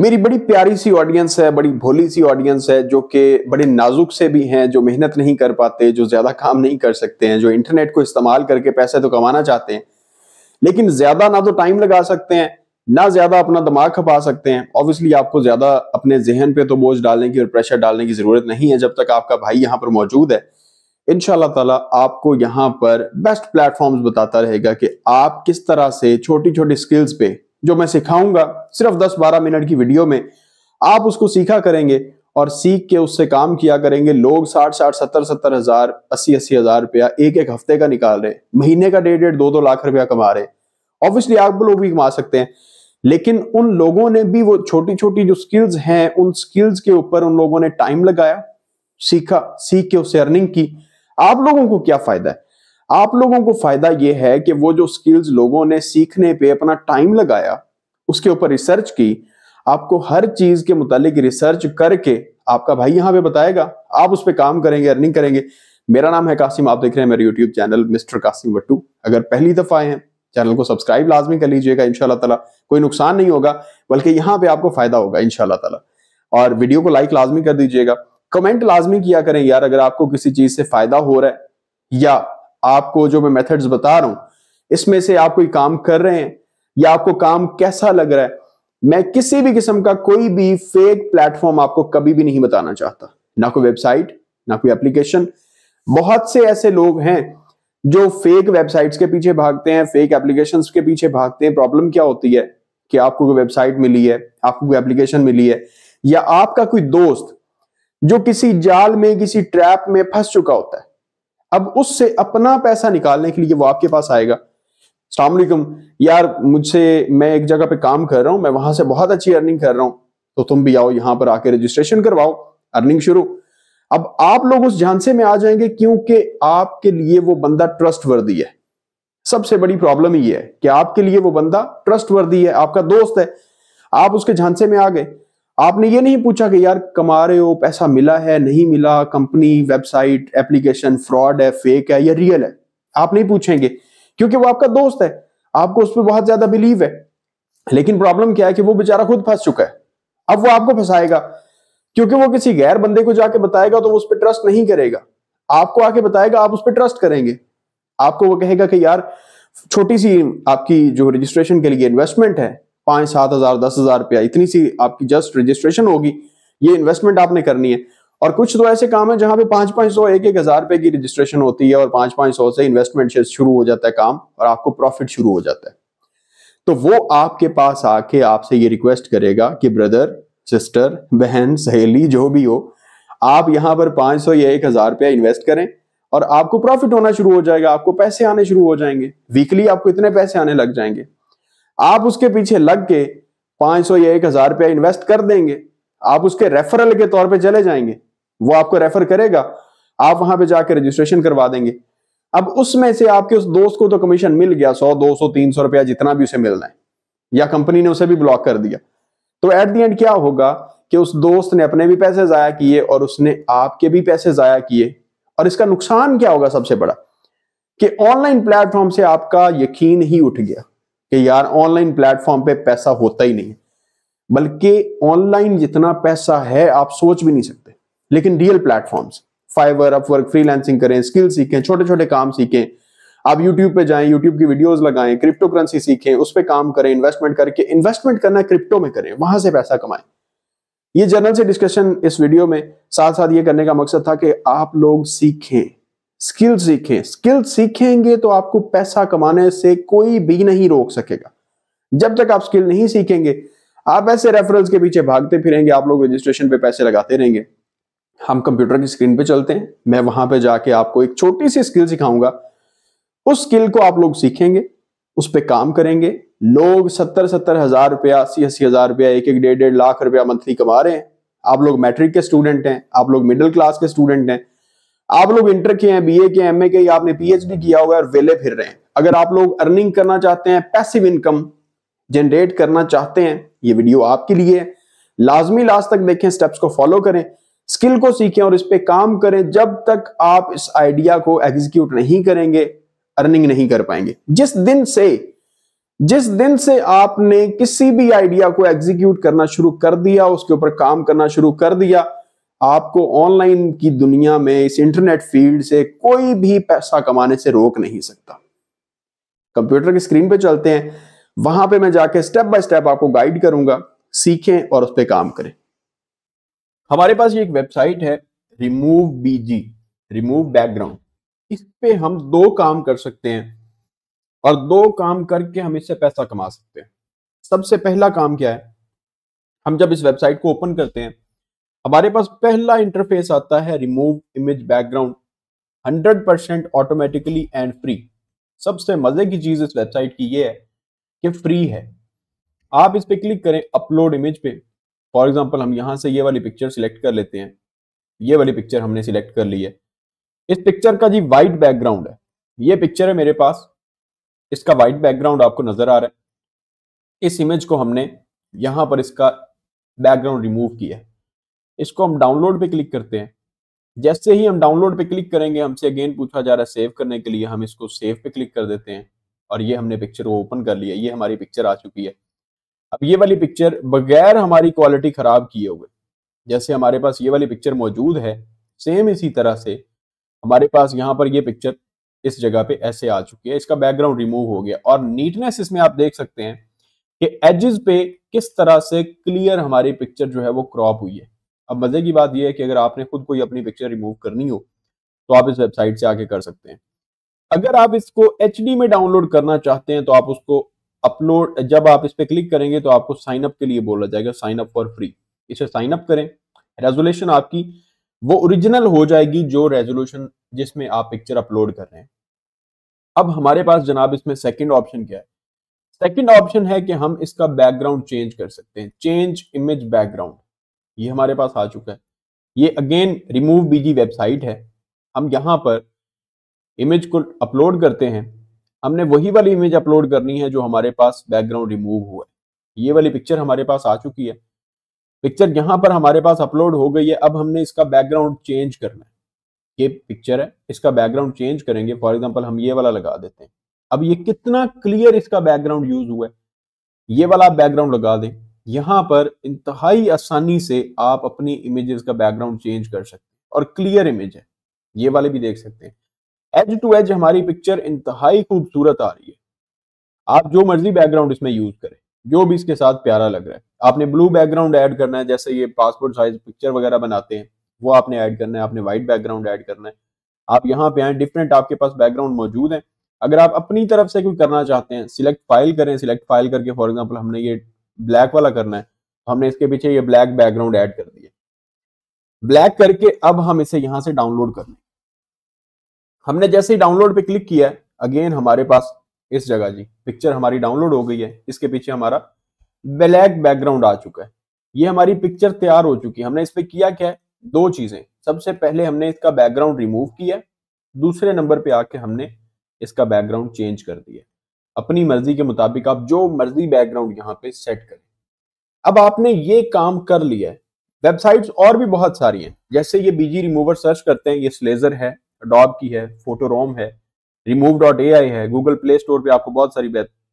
मेरी बड़ी प्यारी सी ऑडियंस है बड़ी भोली सी ऑडियंस है जो कि बड़े नाजुक से भी हैं जो मेहनत नहीं कर पाते जो ज़्यादा काम नहीं कर सकते हैं जो इंटरनेट को इस्तेमाल करके पैसे तो कमाना चाहते हैं लेकिन ज़्यादा ना तो टाइम लगा सकते हैं ना ज़्यादा अपना दिमाग खपा सकते हैं ऑब्वियसली आपको ज़्यादा अपने जहन पे तो बोझ डालने की और प्रेशर डालने की ज़रूरत नहीं है जब तक आपका भाई यहाँ पर मौजूद है इन ताला आपको यहाँ पर बेस्ट प्लेटफॉर्म्स बताता रहेगा कि आप किस तरह से छोटी छोटी स्किल्स पे जो मैं सिखाऊंगा सिर्फ 10-12 मिनट की वीडियो में आप उसको सीखा करेंगे और सीख के उससे काम किया करेंगे लोग साठ साठ सत्तर सत्तर हजार अस्सी अस्सी हजार रुपया एक एक हफ्ते का निकाल रहे महीने का डेढ़ डेढ़ दो दो लाख रुपया कमा रहे ऑब्वियसली आप लोग भी कमा सकते हैं लेकिन उन लोगों ने भी वो छोटी छोटी जो स्किल्स हैं उन स्किल्स के ऊपर उन लोगों ने टाइम लगाया सीखा सीख के उससे अर्निंग की आप लोगों को क्या फायदा है आप लोगों को फायदा यह है कि वो जो स्किल्स लोगों ने सीखने पे अपना टाइम लगाया उसके ऊपर रिसर्च की आपको हर चीज के मुतालिक रिसर्च करके आपका भाई यहां पे बताएगा आप उस पर काम करेंगे अर्निंग करेंगे मेरा नाम है कासिम आप देख रहे हैं मेरे YouTube channel Mister Qasim Wattoo अगर पहली दफा आए हैं चैनल को सब्सक्राइब लाजमी कर लीजिएगा इनशाला तला कोई नुकसान नहीं होगा बल्कि यहाँ पे आपको फायदा होगा इनशाला तला और वीडियो को लाइक लाजमी कर दीजिएगा कमेंट लाजमी किया करें यार अगर आपको किसी चीज से फायदा हो रहा है या आपको जो मैं मेथड्स बता रहा हूं इसमें से आप कोई काम कर रहे हैं या आपको काम कैसा लग रहा है मैं किसी भी किस्म का कोई भी फेक प्लेटफॉर्म आपको कभी भी नहीं बताना चाहता ना कोई वेबसाइट ना कोई एप्लीकेशन बहुत से ऐसे लोग हैं जो फेक वेबसाइट्स के पीछे भागते हैं फेक एप्लीकेशन के पीछे भागते हैं प्रॉब्लम क्या होती है कि आपको कोई वेबसाइट मिली है आपको कोई एप्लीकेशन मिली है या आपका कोई दोस्त जो किसी जाल में किसी ट्रैप में फंस चुका होता है अब उससे अपना पैसा निकालने के लिए वो आपके पास आएगा सलामकुम यार मुझसे मैं एक जगह पे काम कर रहा हूँ मैं वहां से बहुत अच्छी अर्निंग कर रहा हूँ तो तुम भी आओ यहाँ पर आके रजिस्ट्रेशन करवाओ अर्निंग शुरू अब आप लोग उस झांसे में आ जाएंगे क्योंकि आपके लिए वो बंदा ट्रस्ट वर्दी है सबसे बड़ी प्रॉब्लम ये है कि आपके लिए वो बंदा ट्रस्ट वर्दी है आपका दोस्त है आप उसके झांसे में आ गए आपने ये नहीं पूछा कि यार कमा रहे हो पैसा मिला है नहीं मिला कंपनी वेबसाइट एप्लीकेशन फ्रॉड है फेक है या रियल है आप नहीं पूछेंगे क्योंकि वो आपका दोस्त है आपको उस पर बहुत ज्यादा बिलीव है लेकिन प्रॉब्लम क्या है कि वो बेचारा खुद फंस चुका है अब वो आपको फंसाएगा क्योंकि वो किसी गैर बंदे को जाके बताएगा तो वो उस पर ट्रस्ट नहीं करेगा आपको आके बताएगा आप उस पर ट्रस्ट करेंगे आपको वो कहेगा कि यार छोटी सी आपकी जो रजिस्ट्रेशन के लिए इन्वेस्टमेंट है पांच सात हजार दस हजार रुपया इतनी सी आपकी जस्ट रजिस्ट्रेशन होगी ये इन्वेस्टमेंट आपने करनी है और कुछ तो ऐसे काम है जहां पे पांच पांच सौ एक एक हजार रुपए की रजिस्ट्रेशन होती है और पांच पांच सौ से इन्वेस्टमेंट शुरू हो जाता है काम और आपको प्रॉफिट शुरू हो जाता है तो वो आपके पास आके आपसे ये रिक्वेस्ट करेगा कि ब्रदर सिस्टर बहन सहेली जो भी हो आप यहाँ पर पांच सौ या एक हजार रुपया इन्वेस्ट करें और आपको प्रॉफिट होना शुरू हो जाएगा आपको पैसे आने शुरू हो जाएंगे वीकली आपको इतने पैसे आने लग जाएंगे आप उसके पीछे लग के 500 या एक हजार रुपया इन्वेस्ट कर देंगे आप उसके रेफरल के तौर पे चले जाएंगे वो आपको रेफर करेगा आप वहां पे जाके रजिस्ट्रेशन करवा देंगे अब उसमें से आपके उस दोस्त को तो कमीशन मिल गया सौ दो सौ तीन सौ रुपया जितना भी उसे मिलना है या कंपनी ने उसे भी ब्लॉक कर दिया तो एट दी एंड क्या होगा कि उस दोस्त ने अपने भी पैसे ज़ाया किए और उसने आपके भी पैसे ज़ाया किए और इसका नुकसान क्या होगा सबसे बड़ा कि ऑनलाइन प्लेटफॉर्म से आपका यकीन ही उठ गया कि यार ऑनलाइन प्लेटफॉर्म पे पैसा होता ही नहीं है बल्कि ऑनलाइन जितना पैसा है आप सोच भी नहीं सकते लेकिन real platforms Fiverr Upwork freelancing करें स्किल सीखें छोटे छोटे काम सीखें आप यूट्यूब पे जाएं यूट्यूब की वीडियोस लगाएं क्रिप्टो करेंसी सीखें उस पर काम करें इन्वेस्टमेंट करके इन्वेस्टमेंट करना क्रिप्टो में करें वहां से पैसा कमाएं ये जनरल से डिस्कशन इस वीडियो में साथ साथ ये करने का मकसद था कि आप लोग सीखें स्किल सीखें स्किल सीखेंगे तो आपको पैसा कमाने से कोई भी नहीं रोक सकेगा जब तक आप स्किल नहीं सीखेंगे आप ऐसे रेफरल्स के पीछे भागते फिरेंगे आप लोग रजिस्ट्रेशन पे पैसे लगाते रहेंगे हम कंप्यूटर की स्क्रीन पे चलते हैं मैं वहां पे जाके आपको एक छोटी सी स्किल सिखाऊंगा उस स्किल को आप लोग सीखेंगे उस पर काम करेंगे लोग सत्तर सत्तर हजार रुपया अस्सी अस्सी हजार रुपया एक एक डेढ़ डेढ़ लाख रुपया मंथली कमा रहे हैं आप लोग मैट्रिक के स्टूडेंट हैं आप लोग मिडिल क्लास के स्टूडेंट हैं आप लोग इंटर के हैं बीए के एमए के या आपने पीएचडी किया होगा और वेले फिर रहे हैं अगर आप लोग अर्निंग करना चाहते हैं पैसिव इनकम जनरेट करना चाहते हैं ये वीडियो आपके लिए है लाजमी लास्ट तक देखें स्टेप्स को फॉलो करें स्किल को सीखें और इस पर काम करें जब तक आप इस आइडिया को एग्जीक्यूट नहीं करेंगे अर्निंग नहीं कर पाएंगे जिस दिन से जिस दिन से आपने किसी भी आइडिया को एग्जीक्यूट करना शुरू कर दिया उसके ऊपर काम करना शुरू कर दिया आपको ऑनलाइन की दुनिया में इस इंटरनेट फील्ड से कोई भी पैसा कमाने से रोक नहीं सकता कंप्यूटर की स्क्रीन पे चलते हैं वहां पे मैं जाके स्टेप बाय स्टेप आपको गाइड करूंगा सीखें और उस पर काम करें हमारे पास ये एक वेबसाइट है रिमूव बीजी रिमूव बैकग्राउंड इस पे हम दो काम कर सकते हैं और दो काम करके हम इससे पैसा कमा सकते हैं सबसे पहला काम क्या है हम जब इस वेबसाइट को ओपन करते हैं हमारे पास पहला इंटरफेस आता है remove image background 100 percent automatically and free सबसे मजे की चीज इस वेबसाइट की ये है कि फ्री है आप इस पे क्लिक करें अपलोड इमेज पे फॉर एग्जांपल हम यहाँ से ये वाली पिक्चर सिलेक्ट कर लेते हैं ये वाली पिक्चर हमने सिलेक्ट कर ली है इस पिक्चर का जी वाइट बैकग्राउंड है ये पिक्चर है मेरे पास इसका वाइट बैकग्राउंड आपको नजर आ रहा है इस इमेज को हमने यहाँ पर इसका बैकग्राउंड रिमूव किया है इसको हम डाउनलोड पे क्लिक करते हैं जैसे ही हम डाउनलोड पे क्लिक करेंगे हमसे अगेन पूछा जा रहा है सेव करने के लिए हम इसको सेव पे क्लिक कर देते हैं और ये हमने पिक्चर को ओपन कर लिया ये हमारी पिक्चर आ चुकी है अब ये वाली पिक्चर बगैर हमारी क्वालिटी खराब किए हुए जैसे हमारे पास ये वाली पिक्चर मौजूद है सेम इसी तरह से हमारे पास यहाँ पर ये पिक्चर इस जगह पे ऐसे आ चुकी है इसका बैकग्राउंड रिमूव हो गया और नीटनेस इसमें आप देख सकते हैं कि एजेस पे किस तरह से क्लियर हमारी पिक्चर जो है वो क्रॉप हुई है अब मजे की बात यह है कि अगर आपने खुद कोई अपनी पिक्चर रिमूव करनी हो तो आप इस वेबसाइट से आके कर सकते हैं अगर आप इसको एच में डाउनलोड करना चाहते हैं तो आप उसको अपलोड जब आप इस पर क्लिक करेंगे तो आपको साइन अप के लिए बोला जाएगा साइन अप फॉर फ्री इसे साइन अप करें रेजोल्यूशन आपकी वो ओरिजिनल हो जाएगी जो रेजोल्यूशन जिसमें आप पिक्चर अपलोड कर रहे हैं अब हमारे पास जनाब इसमें सेकंड ऑप्शन क्या है सेकंड ऑप्शन है कि हम इसका बैकग्राउंड चेंज कर सकते हैं चेंज इमेज बैकग्राउंड ये हमारे पास आ चुका है ये अगेन रिमूव बीजी वेबसाइट है हम यहाँ पर इमेज को अपलोड करते हैं हमने वही वाली इमेज अपलोड करनी है जो हमारे पास बैकग्राउंड रिमूव हुआ है ये वाली पिक्चर हमारे पास आ चुकी है पिक्चर यहाँ पर हमारे पास अपलोड हो गई है अब हमने इसका बैकग्राउंड चेंज करना है ये पिक्चर है इसका बैकग्राउंड चेंज करेंगे फॉर एग्जाम्पल हम ये वाला लगा देते हैं अब ये कितना क्लियर इसका बैकग्राउंड यूज हुआ है ये वाला आप बैकग्राउंड लगा दें यहाँ पर इंतहाई आसानी से आप अपनी इमेजेस का बैकग्राउंड चेंज कर सकते हैं और क्लियर इमेज है ये वाले भी देख सकते हैं एज टू एज हमारी पिक्चर इंतहाई खूबसूरत आ रही है आप जो मर्जी बैकग्राउंड इसमें यूज करें जो भी इसके साथ प्यारा लग रहा है आपने ब्लू बैकग्राउंड ऐड करना है जैसे ये पासपोर्ट साइज पिक्चर वगैरह बनाते हैं वो आपने ऐड करना है आपने वाइट बैकग्राउंड ऐड करना है आप यहाँ पे आए डिफरेंट आपके पास बैकग्राउंड मौजूद है अगर आप अपनी तरफ से कोई करना चाहते हैं सिलेक्ट फाइल करें सिलेक्ट फाइल करके फॉर एग्जाम्पल हमने ये ब्लैक वाला करना है तो हमने इसके पीछे ये ब्लैक बैकग्राउंड ऐड कर दिया ब्लैक करके अब हम इसे यहां से डाउनलोड कर लें हमने जैसे ही डाउनलोड पे क्लिक किया अगेन हमारे पास इस जगह जी पिक्चर हमारी डाउनलोड हो गई है इसके पीछे हमारा ब्लैक बैकग्राउंड आ चुका है ये हमारी पिक्चर तैयार हो चुकी है हमने इस पर किया क्या है दो चीजें सबसे पहले हमने इसका बैकग्राउंड रिमूव किया दूसरे नंबर पे आके हमने इसका बैकग्राउंड चेंज कर दिया अपनी मर्जी के मुताबिक आप जो मर्जी बैकग्राउंड यहाँ पे सेट करें अब आपने ये काम कर लिया है वेबसाइट्स और भी बहुत सारी हैं जैसे ये बीजी रिमूवर सर्च करते हैं ये स्लेजर है डॉब की है फोटोरोम है रिमूव डॉट ए आई है गूगल प्ले स्टोर पर आपको बहुत सारी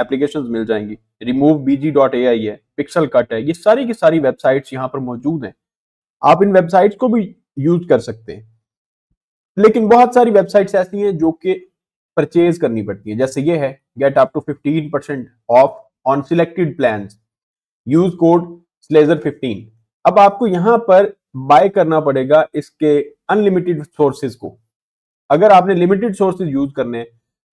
एप्लीकेशन मिल जाएंगी रिमूव बीजी डॉट ए आई है पिक्सल कट है ये सारी की सारी वेबसाइट्स यहाँ पर मौजूद हैं आप इन वेबसाइट्स को भी यूज कर सकते हैं लेकिन बहुत सारी वेबसाइट्स ऐसी हैं जो कि परचेज करनी पड़ती है जैसे ये है get up to fifteen percent off on selected plan use code slazer fifteen अब आपको यहां पर बाय करना पड़ेगा इसके अनलिमिटेड सोर्सेज को अगर आपने लिमिटेड सोर्सेज यूज करने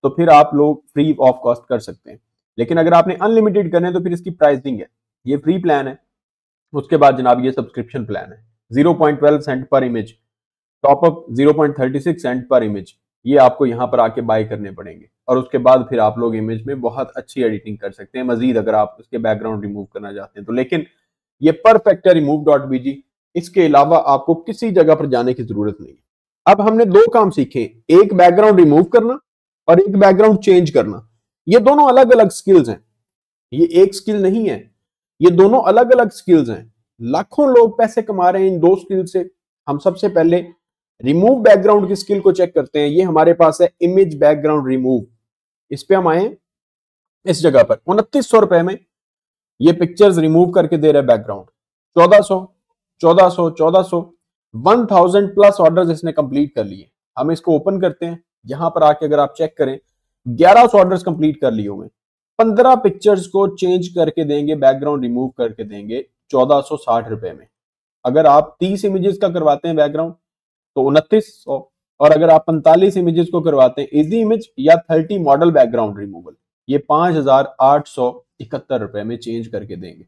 तो फिर आप लोग फ्री ऑफ कॉस्ट कर सकते हैं लेकिन अगर आपने अनलिमिटेड करने तो फिर इसकी प्राइसिंग है ये फ्री प्लान है उसके बाद जनाब ये सब्सक्रिप्शन प्लान है 0.12 सेंट पर इमेज टॉपअप 0.36 सेंट पर इमेज ये आपको यहाँ पर आके बाय करने पड़ेंगे और उसके बाद फिर आप लोग इमेज में बहुत अच्छी एडिटिंग कर सकते हैं मजीद अगर आप उसके बैकग्राउंड रिमूव करना चाहते हैं तो लेकिन ये परफेक्ट है रिमूव डॉट बीजी इसके अलावा आपको किसी जगह पर जाने की जरूरत नहीं है अब हमने दो काम सीखे एक बैकग्राउंड रिमूव करना और एक बैकग्राउंड चेंज करना ये दोनों अलग अलग स्किल्स हैं ये एक स्किल नहीं है ये दोनों अलग अलग स्किल्स हैं लाखों लोग पैसे कमा रहे हैं इन दो स्किल से हम सबसे पहले रिमूव बैकग्राउंड की स्किल को चेक करते हैं ये हमारे पास है इमेज बैकग्राउंड रिमूव इस पे हम आए इस जगह पर उनतीस सौ रुपए में ये पिक्चर्स रिमूव करके दे रहे हैं बैकग्राउंड चौदह सौ चौदह सौ चौदह सौ वन थाउजेंड प्लस ऑर्डर इसने कंप्लीट कर लिए हम इसको ओपन करते हैं यहां पर आके अगर आप चेक करें ग्यारह सौ ऑर्डर कंप्लीट कर लिए होंगे पंद्रह पिक्चर्स को चेंज करके देंगे बैकग्राउंड रिमूव करके देंगे चौदह सौ साठ रुपए में अगर आप तीस इमेजेस का करवाते हैं बैकग्राउंड तो उनतीस सौ और अगर आप पैंतालीस इमेजेस को करवाते हैं इजी इमेज या थर्टी मॉडल बैकग्राउंड रिमूवल ये पांच हजार आठ सौ इकहत्तर रुपए में चेंज करके देंगे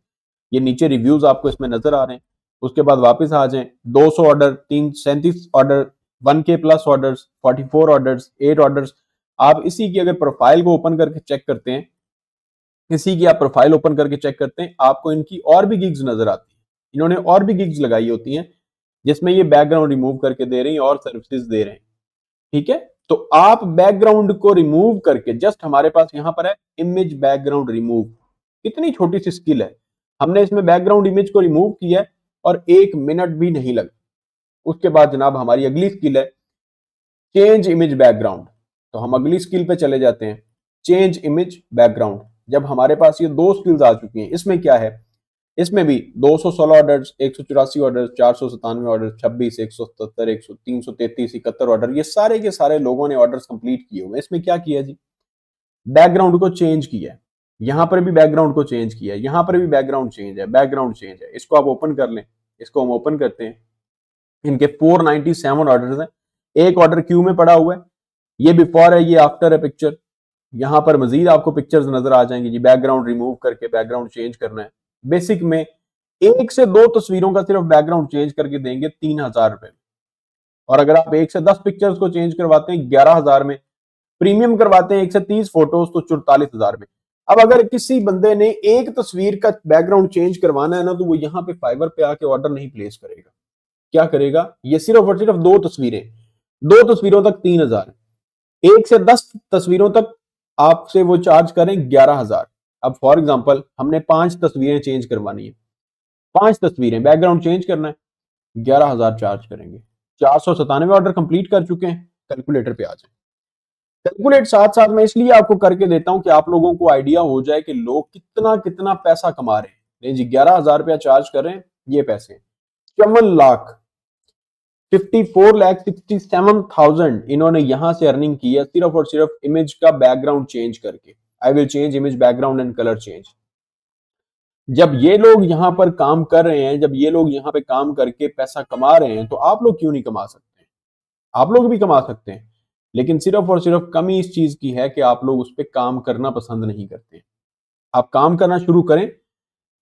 ये नीचे रिव्यूज आपको इसमें नजर आ रहे हैं उसके बाद वापस आ जाए 200 ऑर्डर तीन सैंतीस order one K plus order forty four order eight order आप इसी की अगर प्रोफाइल को ओपन करके चेक करते हैं इसी की आप प्रोफाइल ओपन करके चेक करते हैं आपको इनकी और भी गिग्स नजर आती है इन्होंने और भी गिग्स लगाई होती हैं जिसमें ये बैकग्राउंड रिमूव करके दे रही हैं और सर्विसेज दे रहे हैं ठीक है तो आप बैकग्राउंड को रिमूव करके जस्ट हमारे पास यहां पर है इमेज बैकग्राउंड रिमूव कितनी छोटी सी स्किल है हमने इसमें बैकग्राउंड इमेज को रिमूव किया है और एक मिनट भी नहीं लगा उसके बाद जनाब हमारी अगली स्किल है चेंज इमेज बैकग्राउंड तो हम अगली स्किल पे चले जाते हैं चेंज इमेज बैकग्राउंड जब हमारे पास ये दो स्किल्स आ चुकी हैं इसमें क्या है इसमें भी 216 ऑर्डर एक सौ चौरासी ऑर्डर चार सौ सतानवे ऑर्डर छब्बीस एक सौ सतर एक सौ तीन सौ तैतीस इकहत्तर ऑर्डर ये सारे के सारे लोगों ने ऑर्डर कंप्लीट किए हुए इसमें क्या किया जी बैकग्राउंड को चेंज किया है यहाँ पर भी बैकग्राउंड को चेंज किया है यहां पर भी बैकग्राउंड चेंज है बैकग्राउंड चेंज है इसको आप ओपन कर लें इसको हम ओपन करते हैं इनके 497 ऑर्डर हैं एक ऑर्डर क्यू में पड़ा हुआ है ये बिफोर है ये आफ्टर है पिक्चर यहां पर मजीद आपको पिक्चर्स नजर आ जाएंगे जी बैकग्राउंड रिमूव करके बैकग्राउंड चेंज करना है बेसिक में एक से दो तस्वीरों का सिर्फ बैकग्राउंड चेंज करके देंगे तीन हजार रुपए और अगर आप एक से दस पिक्चर्स को चेंज करवाते हैं ग्यारह हजार में प्रीमियम करवाते हैं एक से तीस फोटोज तो चौतालीस हजार में अब अगर किसी बंदे ने एक तस्वीर का बैकग्राउंड चेंज करवाना है ना तो वो यहाँ पे फाइबर पे आके ऑर्डर नहीं प्लेस करेगा क्या करेगा ये सिर्फ और सिर्फ दो तस्वीरें दो तस्वीरों तक तीन हजार एक से दस तस्वीरों तक आपसे वो चार्ज करें ग्यारह हजार अब फॉर एग्जाम्पल हमने पांच तस्वीरें चेंज करवानी है पांच तस्वीरें बैकग्राउंड चेंज करना है ग्यारह हजार चार्ज करेंगे चार सौ सतानवे ऑर्डर कंप्लीट कर चुके हैं कैलकुलेटर पे आ जाए कैलकुलेट साथ साथ मैं इसलिए आपको करके देता हूं कि आप लोगों को आइडिया हो जाए कि लोग कितना कितना पैसा कमा रहे हैं जी ग्यारह हजार रुपया चार्ज कर रहे हैं ये पैसे चौवन lakh fifty four lakh sixty seven thousand इन्होंने यहां से अर्निंग की है सिर्फ और सिर्फ इमेज का बैकग्राउंड चेंज करके I will change image background and colour change जब ये लोग यहाँ पर काम कर रहे हैं जब ये लोग यहाँ पे काम करके पैसा कमा रहे हैं तो आप लोग क्यों नहीं कमा सकते हैं आप लोग भी कमा सकते हैं लेकिन सिर्फ और सिर्फ कमी इस चीज की है कि आप लोग उस पर काम करना पसंद नहीं करते आप काम करना शुरू करें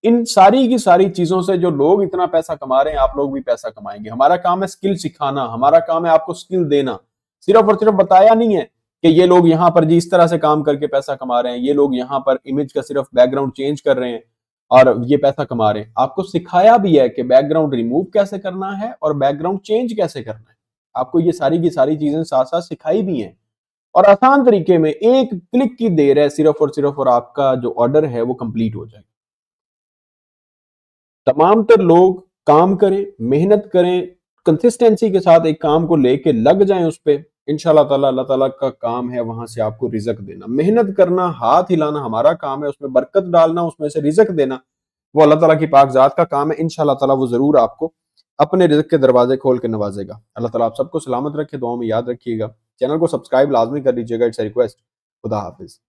इन सारी की सारी चीजों से जो लोग इतना पैसा कमा रहे हैं आप लोग भी पैसा कमाएंगे हमारा काम है स्किल सिखाना हमारा काम है आपको स्किल देना सिर्फ और सिर्फ बताया नहीं है कि ये लोग यहाँ पर जी इस तरह से काम करके पैसा कमा रहे हैं ये लोग यहाँ पर इमेज का सिर्फ बैकग्राउंड चेंज कर रहे हैं और ये पैसा कमा रहे हैं आपको सिखाया भी है कि बैकग्राउंड रिमूव कैसे करना है और बैकग्राउंड चेंज कैसे करना है आपको ये सारी की सारी चीजें साथ साथ सिखाई भी हैं और आसान तरीके में एक क्लिक की देर है सिर्फ और सिर्फ और आपका जो ऑर्डर है वो कंप्लीट हो जाए तमाम तर लोग काम करें मेहनत करें कंसिस्टेंसी के साथ एक काम को लेके लग जाए उस पर इन शाह अल्लाह तला का काम है वहां से आपको रिजक देना मेहनत करना हाथ हिलाना हमारा काम है उसमें बरकत डालना उसमें से रिजक देना वो अल्लाह तला की पाकजात का काम है इन तला वो जरूर आपको अपने रिजक के दरवाजे खोल के नवाजेगा अल्लाह तला आप सबको सलामत रखे दुआ में याद रखिएगा चैनल को सब्सक्राइब लाजमी कर लीजिएगा इट्स रिक्वेस्ट खुदा हाफिज़